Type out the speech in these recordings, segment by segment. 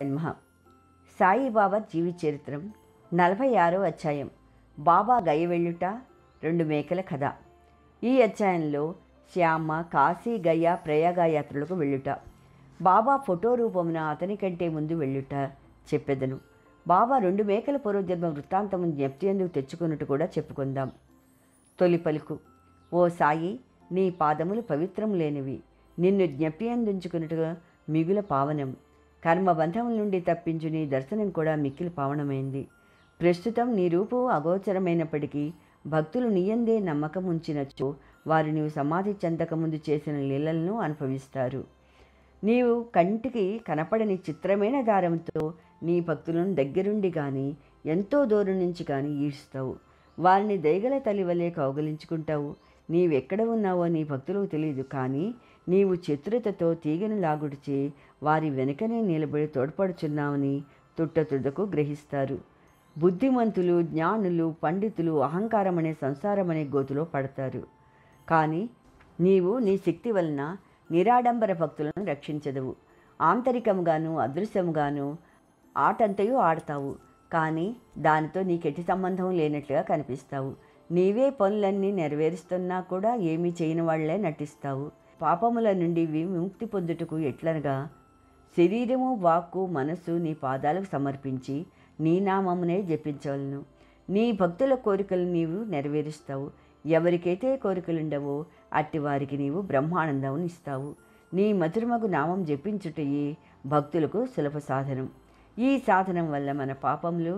జన్మ సాయిబాబా జీవి చరిత్రం నలభై ఆరో అధ్యాయం బాబా గయ వెళ్ళుట రెండు మేకల కథ ఈ అధ్యాయంలో శ్యామ కాశీ గయ ప్రయాగ యాత్రలకు వెళ్ళుట బాబా ఫోటో రూపమున అతని కంటే ముందు వెళ్ళుట చెప్పెదను బాబా రెండు మేకల పూర్వజన్మ వృత్తాంతము జ్ఞప్తి ఎందుకు తెచ్చుకున్నట్టు కూడా చెప్పుకుందాం తొలి పలుకు ఓ సాయి నీ పాదములు పవిత్రం లేనివి నిన్ను జ్ఞప్తి అందించుకున్నట్టుగా మిగుల పావనం కర్మబంధం నుండి తప్పించు నీ దర్శనం కూడా మిక్కిలి పావనమైంది ప్రస్తుతం నీ రూపు అగోచరమైనప్పటికీ భక్తులు నీయందే నమ్మకం ఉంచినచ్చు వారు నీవు సమాధి ముందు చేసిన లీలలను అనుభవిస్తారు నీవు కంటికి కనపడని చిత్రమైన దారంతో నీ భక్తులను దగ్గరుండి కానీ ఎంతో దూరం నుంచి కానీ ఈడ్స్తావు వారిని దయగల తల్లి వలె కౌగలించుకుంటావు నీవెక్కడ ఉన్నావో నీ భక్తులకు తెలియదు కానీ నీవు చతురతతో తీగను లాగుడిచి వారి వెనుకనే నిలబడి తోడ్పడుచున్నావని తుట్టతుడకు గ్రహిస్తారు బుద్ధిమంతులు జ్ఞానులు పండితులు అహంకారమనే సంసారమనే గోతులో పడతారు కానీ నీవు నీ శక్తి వలన నిరాడంబర భక్తులను రక్షించదవు ఆంతరికంగాను అదృశ్యంగాను ఆటంతయు ఆడతావు కానీ దానితో నీకెటి సంబంధం లేనట్లుగా కనిపిస్తావు నీవే పనులన్నీ నెరవేరుస్తున్నా కూడా ఏమీ చేయని వాళ్లే నటిస్తావు పాపముల నుండి విముక్తి పొందుటకు ఎట్లనగా శరీరము వాక్కు మనస్సు నీ పాదాలకు సమర్పించి నీ నామమునే జపించవలను నీ భక్తుల కోరికలు నీవు నెరవేరుస్తావు ఎవరికైతే కోరికలుండవో అట్టి వారికి నీవు బ్రహ్మానందం ఇస్తావు నీ మధురమగు నామం జపించుటయే భక్తులకు సులభ సాధనం ఈ సాధనం వల్ల మన పాపములు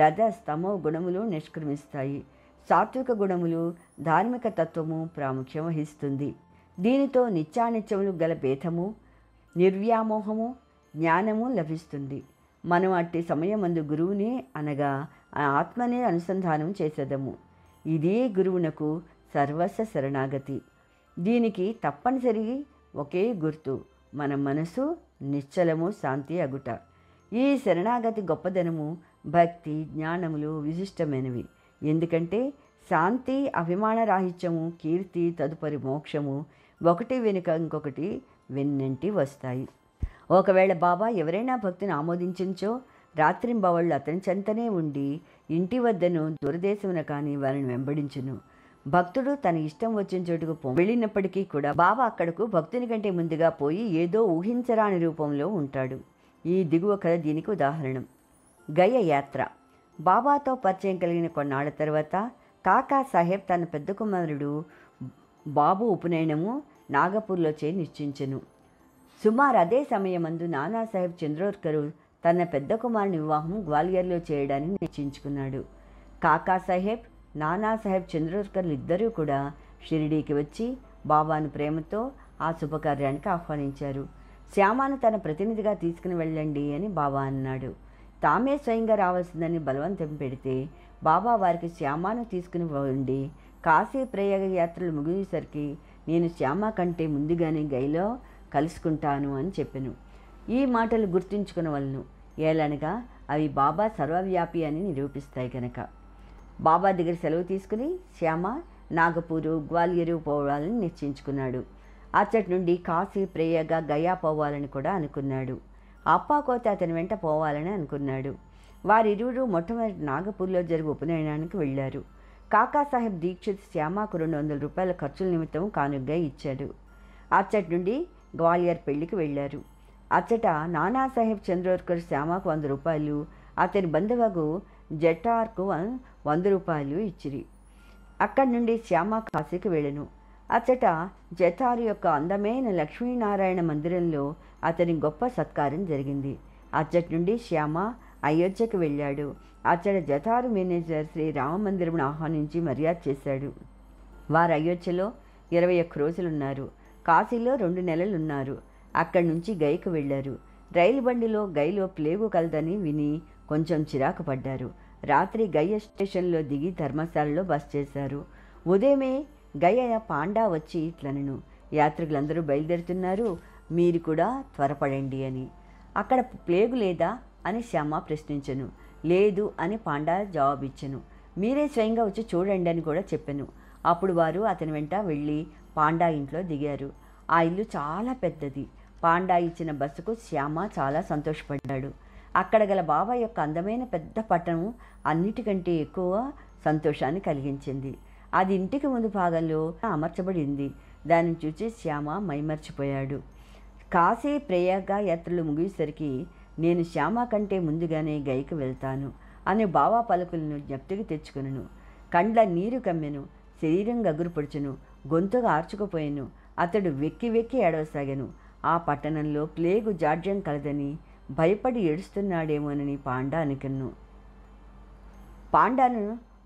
రథ స్తమో గుణములు నిష్క్రమిస్తాయి సాత్విక గుణములు ధార్మిక తత్వము ప్రాముఖ్యం వహిస్తుంది దీనితో నిత్యానిత్యములు గల భేదము నిర్వ్యామోహము జ్ఞానము లభిస్తుంది మనం అట్టి సమయమందు గురువుని అనగా ఆత్మనే అనుసంధానం చేసేదము ఇదే గురువునకు సర్వస్వ శరణాగతి దీనికి తప్పనిసరి ఒకే గుర్తు మన మనసు నిశ్చలము శాంతి అగుట ఈ శరణాగతి గొప్పదనము భక్తి జ్ఞానములు విశిష్టమైనవి ఎందుకంటే శాంతి అభిమానరాహిత్యము కీర్తి తదుపరి మోక్షము ఒకటి వెనుక ఇంకొకటి వెన్నంటి వస్తాయి ఒకవేళ బాబా ఎవరైనా భక్తిని ఆమోదించంచో రాత్రింబవళ్ళు అతని చెంతనే ఉండి ఇంటి వద్దను దురదేశమున కానీ వారిని వెంబడించును భక్తుడు తన ఇష్టం వచ్చిన చోటుకు వెళ్ళినప్పటికీ కూడా బాబా అక్కడకు భక్తుని కంటే ముందుగా పోయి ఏదో ఊహించరాని రూపంలో ఉంటాడు ఈ దిగువ కథ దీనికి ఉదాహరణ గయ యాత్ర బాబాతో పరిచయం కలిగిన కొన్నాళ్ల తర్వాత కాకా సాహెబ్ తన పెద్ద కుమారుడు బాబు ఉపనయనము నాగపూర్లో చే నిశ్చించెను సుమారు అదే సమయమందు నానాసాహెబ్ చంద్రోర్కరు తన పెద్ద కుమారుని వివాహం గ్వాలియర్లో చేయడాన్ని నిశ్చయించుకున్నాడు కాకాసాహెబ్ నానాసాహెబ్ చంద్రోద్కర్లు ఇద్దరూ కూడా షిరిడీకి వచ్చి బాబాను ప్రేమతో ఆ శుభకార్యానికి ఆహ్వానించారు శ్యామాను తన ప్రతినిధిగా తీసుకుని వెళ్ళండి అని బాబా అన్నాడు తామే స్వయంగా రావాల్సిందని బలవంతం పెడితే బాబా వారికి శ్యామాను తీసుకుని ఉండి కాశీ ప్రయోగ యాత్రలు ముగిసేసరికి నేను శ్యామ కంటే ముందుగానే గైలో కలుసుకుంటాను అని చెప్పెను ఈ మాటలు గుర్తుంచుకున్న గుర్తుంచుకునవలను ఏలనగా అవి బాబా సర్వవ్యాపి అని నిరూపిస్తాయి కనుక బాబా దగ్గర సెలవు తీసుకుని శ్యామ నాగపూరు గ్వాలియరు పోవాలని నిశ్చయించుకున్నాడు అచ్చటి నుండి కాశీ ప్రేయగా గయా పోవాలని కూడా అనుకున్నాడు అప్పాకోత అతని వెంట పోవాలని అనుకున్నాడు వారిరువురు మొట్టమొదటి నాగపూర్లో జరిగే ఉపనయనానికి వెళ్ళారు కాకాసాహెబ్ దీక్షిత్ శ్యామకు రెండు వందల రూపాయల ఖర్చుల నిమిత్తం కానుగ్గా ఇచ్చాడు అచ్చటి నుండి గ్వాలియర్ పెళ్లికి వెళ్ళారు అచ్చట నానాసాహెబ్ చంద్రోర్కర్ శ్యామకు వంద రూపాయలు అతని బంధువకు జటార్కు వంద రూపాయలు ఇచ్చిరి అక్కడి నుండి శ్యామ కాశీకి వెళ్ళను అచ్చట జటార్ యొక్క అందమైన లక్ష్మీనారాయణ మందిరంలో అతని గొప్ప సత్కారం జరిగింది అచ్చటి నుండి శ్యామ అయోధ్యకు వెళ్ళాడు అతడు జతారు మేనేజర్ శ్రీ రామమందిరమును ఆహ్వానించి మర్యాద చేశాడు వారు అయోధ్యలో ఇరవై ఒక్క రోజులున్నారు కాశీలో రెండు నెలలున్నారు అక్కడి నుంచి గైకు వెళ్ళారు రైలు బండిలో గైలో ప్లేగు కలదని విని కొంచెం చిరాకు పడ్డారు రాత్రి గయ స్టేషన్లో దిగి ధర్మశాలలో బస్ చేశారు ఉదయమే గయ పాండా వచ్చి ఇట్లనను యాత్రికులందరూ బయలుదేరుతున్నారు మీరు కూడా త్వరపడండి అని అక్కడ ప్లేగు లేదా అని శ్యామ ప్రశ్నించను లేదు అని పాండా జవాబిచ్చను మీరే స్వయంగా వచ్చి చూడండి అని కూడా చెప్పాను అప్పుడు వారు అతని వెంట వెళ్ళి పాండా ఇంట్లో దిగారు ఆ ఇల్లు చాలా పెద్దది పాండా ఇచ్చిన బస్సుకు శ్యామ చాలా సంతోషపడ్డాడు అక్కడ గల బాబా యొక్క అందమైన పెద్ద పట్టణం అన్నిటికంటే ఎక్కువ సంతోషాన్ని కలిగించింది అది ఇంటికి ముందు భాగంలో అమర్చబడింది దానిని చూసి శ్యామ మైమర్చిపోయాడు కాసే యాత్రలు ముగిసేసరికి నేను శ్యామ కంటే ముందుగానే గైకి వెళ్తాను అనే బావా పలుకులను జ్ఞప్తికి తెచ్చుకును కండ్ల నీరు కమ్మెను శరీరం గగురుపడుచును గొంతుగా ఆర్చుకుపోయాను అతడు వెక్కి వెక్కి ఏడవసాగాను ఆ పట్టణంలో ప్లేగు జాడ్యం కలదని భయపడి ఏడుస్తున్నాడేమోనని పాండా అనుకున్ను పాండాను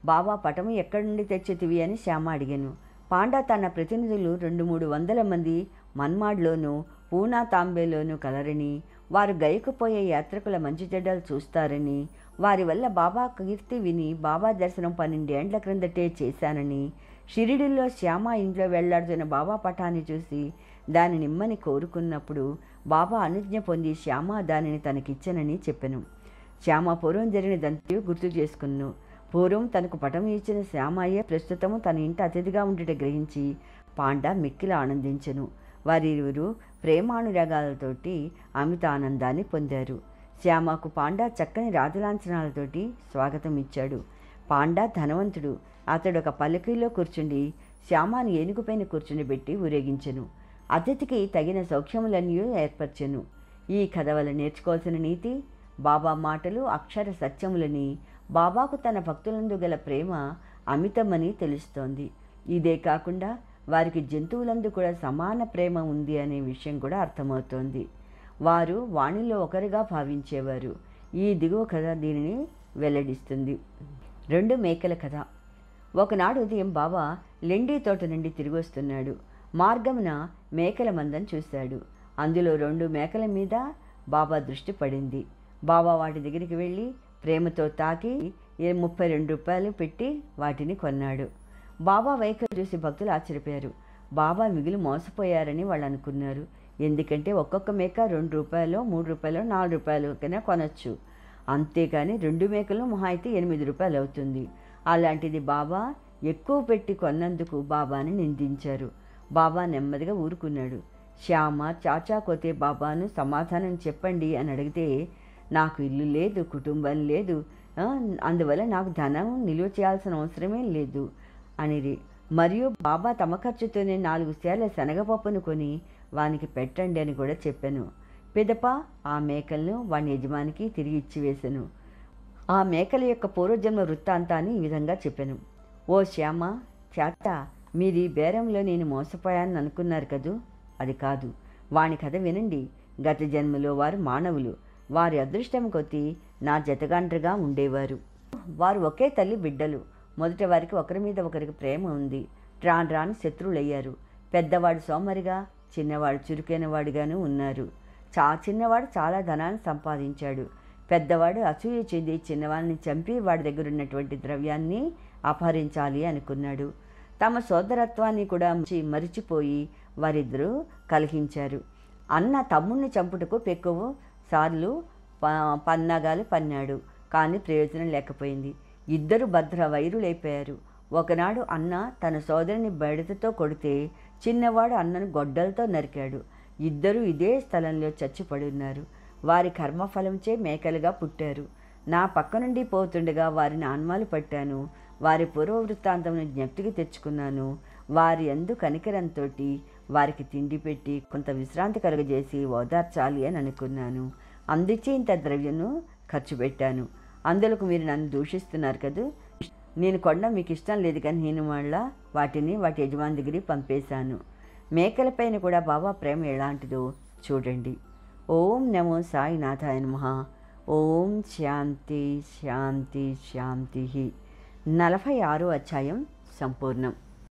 బావా పటము ఎక్కడి నుండి తెచ్చేతివి అని శ్యామ అడిగాను పాండా తన ప్రతినిధులు రెండు మూడు వందల మంది మన్మాడ్లోనూ పూనా తాంబేలోనూ కలరని వారు గైకుపోయే యాత్రికుల మంచి చెడ్డలు చూస్తారని వారి వల్ల బాబా కీర్తి విని బాబా దర్శనం పన్నెండేండ్ల క్రిందటే చేశానని షిరిడిలో శ్యామ ఇంట్లో వెళ్లాడుతున్న బాబా పటాన్ని చూసి దాని నిమ్మని కోరుకున్నప్పుడు బాబా అనుజ్ఞ పొంది శ్యామ దానిని తనకిచ్చనని చెప్పాను శ్యామ పూర్వం జరిగిన జరిగినదంతా గుర్తు చేసుకున్నాను పూర్వం తనకు పటం ఇచ్చిన శ్యామయ్య ప్రస్తుతము తన ఇంట అతిథిగా ఉండిట గ్రహించి పాండా మిక్కిల ఆనందించెను వారిరువురు ప్రేమానురాగాలతోటి అమితానందాన్ని పొందారు శ్యామకు పాండా చక్కని రాజలాంఛనాలతోటి స్వాగతం ఇచ్చాడు పాండా ధనవంతుడు అతడు ఒక పల్లకీలో కూర్చుండి శ్యామాను ఏనుగుపైన పెట్టి ఊరేగించెను అతిథికి తగిన సౌఖ్యములన్నీ ఏర్పరచెను ఈ కథ వల్ల నేర్చుకోవాల్సిన నీతి బాబా మాటలు అక్షర సత్యములని బాబాకు తన భక్తులందు గల ప్రేమ అమితమని తెలుస్తోంది ఇదే కాకుండా వారికి జంతువులందు కూడా సమాన ప్రేమ ఉంది అనే విషయం కూడా అర్థమవుతోంది వారు వాణిలో ఒకరిగా భావించేవారు ఈ దిగువ కథ దీనిని వెల్లడిస్తుంది రెండు మేకల కథ ఒకనాడు ఉదయం బాబా లెండి తోట నుండి తిరిగి వస్తున్నాడు మార్గమున మేకల మందని చూశాడు అందులో రెండు మేకల మీద బాబా దృష్టి పడింది బాబా వాటి దగ్గరికి వెళ్ళి ప్రేమతో తాకి ముప్పై రెండు రూపాయలు పెట్టి వాటిని కొన్నాడు బాబా వైఖరి చూసి భక్తులు ఆశ్చర్యపోయారు బాబా మిగిలి మోసపోయారని వాళ్ళు అనుకున్నారు ఎందుకంటే ఒక్కొక్క మేక రెండు రూపాయలు మూడు రూపాయలు నాలుగు రూపాయలు కన్నా కొనొచ్చు అంతేగాని రెండు మేకలు మహా అయితే ఎనిమిది రూపాయలు అవుతుంది అలాంటిది బాబా ఎక్కువ పెట్టి కొన్నందుకు బాబాని నిందించారు బాబా నెమ్మదిగా ఊరుకున్నాడు శ్యామ చాచా కొతే బాబాను సమాధానం చెప్పండి అని అడిగితే నాకు ఇల్లు లేదు కుటుంబం లేదు అందువల్ల నాకు ధనం నిల్వ చేయాల్సిన అవసరమే లేదు అనిరి మరియు బాబా తమ ఖర్చుతోనే నాలుగు సేల శనగపప్పును కొని వానికి పెట్టండి అని కూడా చెప్పాను పిదప ఆ మేకలను వాని యజమానికి తిరిగి ఇచ్చివేశాను ఆ మేకల యొక్క పూర్వజన్మ వృత్తాంతాన్ని ఈ విధంగా చెప్పాను ఓ శ్యామ చేత మీది బేరంలో నేను మోసపోయానని అనుకున్నారు కదూ అది కాదు వాని కథ వినండి గత జన్మలో వారు మానవులు వారి అదృష్టం కొద్దీ నా జతగాండ్రగా ఉండేవారు వారు ఒకే తల్లి బిడ్డలు మొదట వారికి ఒకరి మీద ఒకరికి ప్రేమ ఉంది రాను శత్రువులు శత్రువులయ్యారు పెద్దవాడు సోమరిగా చిన్నవాడు చురుకైనవాడిగాను ఉన్నారు చా చిన్నవాడు చాలా ధనాన్ని సంపాదించాడు పెద్దవాడు అసూయ చెంది చిన్నవాడిని చంపి వాడి దగ్గర ఉన్నటువంటి ద్రవ్యాన్ని అపహరించాలి అనుకున్నాడు తమ సోదరత్వాన్ని కూడా మరిచిపోయి వారిద్దరూ కలిగించారు అన్న తమ్ముణ్ణి చంపుటకు పెక్కువ సార్లు పన్నాగాలు పన్నాడు కానీ ప్రయోజనం లేకపోయింది ఇద్దరు భద్ర వైరులైపోయారు ఒకనాడు అన్న తన సోదరిని బయటతో కొడితే చిన్నవాడు అన్నను గొడ్డలతో నరికాడు ఇద్దరూ ఇదే స్థలంలో చచ్చిపడున్నారు వారి కర్మఫలంచే మేకలుగా పుట్టారు నా పక్క నుండి పోతుండగా వారిని ఆన్మాలు పట్టాను వారి పూర్వవృత్తాంతమును జ్ఞప్తికి తెచ్చుకున్నాను వారి ఎందు కనికరంతో వారికి తిండి పెట్టి కొంత విశ్రాంతి కలుగజేసి ఓదార్చాలి అని అనుకున్నాను అందుచే ఇంత ద్రవ్యను ఖర్చు పెట్టాను అందులోకి మీరు నన్ను దూషిస్తున్నారు కదా నేను కొండ మీకు ఇష్టం లేదు కానీ నేను మళ్ళా వాటిని వాటి యజమాని దగ్గరికి పంపేశాను మేకలపైన కూడా బాబా ప్రేమ ఎలాంటిదో చూడండి ఓం నమో సాయినాథాయ మహా ఓం శాంతి శాంతి శాంతి నలభై ఆరో అధ్యాయం సంపూర్ణం